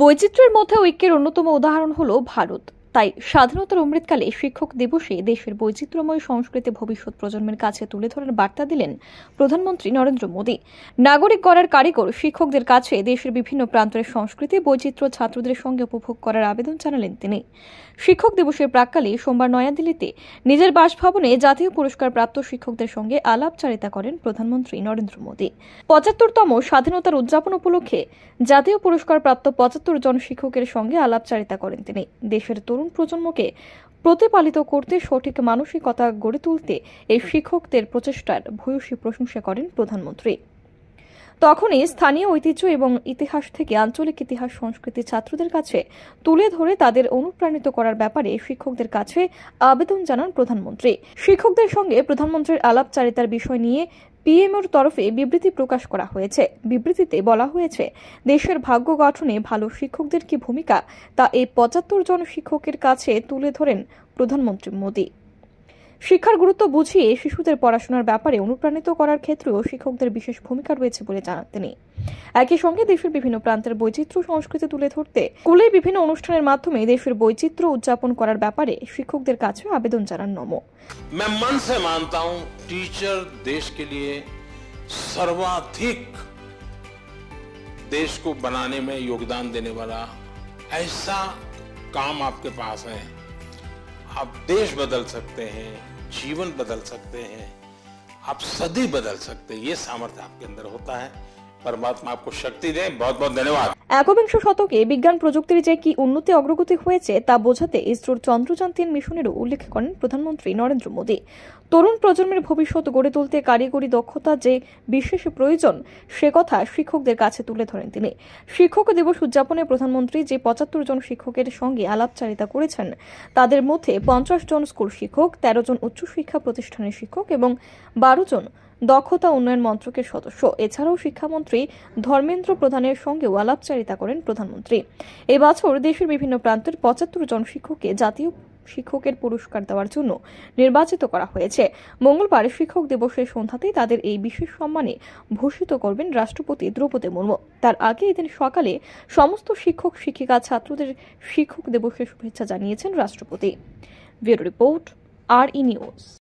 বৈচিত্র্যের মধ্যে ঐক্যের অন্যতম উদাহরণ হল ভারত তাই স্বাধীনতার অমৃতকালে শিক্ষক দিবসে দেশের বৈচিত্র্যময় সংস্কৃতি ভবিষ্যৎ প্রজন্মের কাছে তুলে ধরার বার্তা দিলেন প্রধানমন্ত্রী নরেন্দ্র মোদী নাগরিক করার কারিগর শিক্ষকদের কাছে দেশের বিভিন্ন প্রান্তের সংস্কৃতি বৈচিত্র্য ছাত্রদের সঙ্গে উপভোগ করার আবেদন জানালেন তিনি শিক্ষক দিবসের প্রাককালে সোমবার নয়াদিল্লিতে নিজের বাসভবনে জাতীয় পুরস্কার প্রাপ্ত শিক্ষকদের সঙ্গে আলাপচারিতা করেন প্রধানমন্ত্রী নরেন্দ্র মোদী পঁচাত্তরতম স্বাধীনতার উদযাপন উপলক্ষে জাতীয় পুরস্কার প্রাপ্ত পঁচাত্তর জন শিক্ষকের সঙ্গে আলাপচারিতা করেন তিনি দেশের তরুণ প্রজন্মকে প্রতিপালিত করতে সঠিক মানসিকতা গড়ে তুলতে এই শিক্ষকদের প্রচেষ্টার ভূয়সী প্রশংসা করেন প্রধানমন্ত্রী তখনই স্থানীয় ঐতিহ্য এবং ইতিহাস থেকে আঞ্চলিক ইতিহাস সংস্কৃতি ছাত্রদের কাছে তুলে ধরে তাদের অনুপ্রাণিত করার ব্যাপারে শিক্ষকদের কাছে আবেদন জানান প্রধানমন্ত্রী শিক্ষকদের সঙ্গে প্রধানমন্ত্রীর আলাপচারিতার বিষয় নিয়ে পিএমওর তরফে বিবৃতি প্রকাশ করা হয়েছে বিবৃতিতে বলা হয়েছে দেশের ভাগ্য গঠনে ভালো শিক্ষকদের কি ভূমিকা তা এই পঁচাত্তর জন শিক্ষকের কাছে তুলে ধরেন প্রধানমন্ত্রী মোদী শিক্ষার গুরুত্ব বুঝিয়ে শিশুদের পড়াশোনার ব্যাপারে অনুপ্রাণিত করার ক্ষেত্রেও শিক্ষকদের বিশেষ ভূমিকা রয়েছে বলে জানান তিনি একই সঙ্গে দেশের বিভিন্ন প্রান্তের বৈচিত্র্য সংস্কৃতি তুলে ধরতে স্কুলে বিভিন্ন অনুষ্ঠানের মাধ্যমে দেশের বৈচিত্র্য উদযাপন করার ব্যাপারে শিক্ষকদের কাছে আবেদন জানান নম मैं मन से मानता हूं टीचर देश के लिए सर्वाधिक देश को बनाने में योगदान देने वाला ऐसा काम आपके पास है आप देश बदल सकते हैं जीवन बदल सकते हैं आप सदी बदल सकते हैं ये सामर्थ्य आपके अंदर होता है परमात्मा आपको शक्ति दे बहुत बहुत धन्यवाद একবিংশ শতকে বিজ্ঞান প্রযুক্তির যে কি উন্নতি অগ্রগতি হয়েছে তা বোঝাতে ইসরোর চন্দ্রযান তিন মিশনেরও উল্লেখ করেন প্রধানমন্ত্রী নরেন্দ্র মোদী তরুণ প্রজন্মের ভবিষ্যৎ গড়ে তুলতে কারিগরি দক্ষতা যে বিশেষ প্রয়োজন সে কথা শিক্ষকদের কাছে তুলে ধরেন তিনি শিক্ষক দিবস উদযাপনে প্রধানমন্ত্রী যে পঁচাত্তর জন শিক্ষকের সঙ্গে আলাপচারিতা করেছেন তাদের মধ্যে পঞ্চাশ জন স্কুল শিক্ষক তেরো জন উচ্চশিক্ষা প্রতিষ্ঠানের শিক্ষক এবং বারো জন দক্ষতা উন্নয়ন মন্ত্রকের সদস্য এছাড়াও শিক্ষামন্ত্রী ধর্মেন্দ্র প্রধানের সঙ্গেও আলাপচারিতা দ্বিচারিতা করেন প্রধানমন্ত্রী এবছর দেশের বিভিন্ন প্রান্তের পঁচাত্তর জন শিক্ষককে জাতীয় শিক্ষকের পুরস্কার দেওয়ার জন্য নির্বাচিত করা হয়েছে মঙ্গলবার শিক্ষক দিবসের সন্ধ্যাতেই তাদের এই বিশেষ সম্মানে ভূষিত করবেন রাষ্ট্রপতি দ্রৌপদী মুর্মু তার আগে এদিন সকালে সমস্ত শিক্ষক শিক্ষিকা ছাত্রদের শিক্ষক দিবসের শুভেচ্ছা জানিয়েছেন রাষ্ট্রপতি bureau report R E news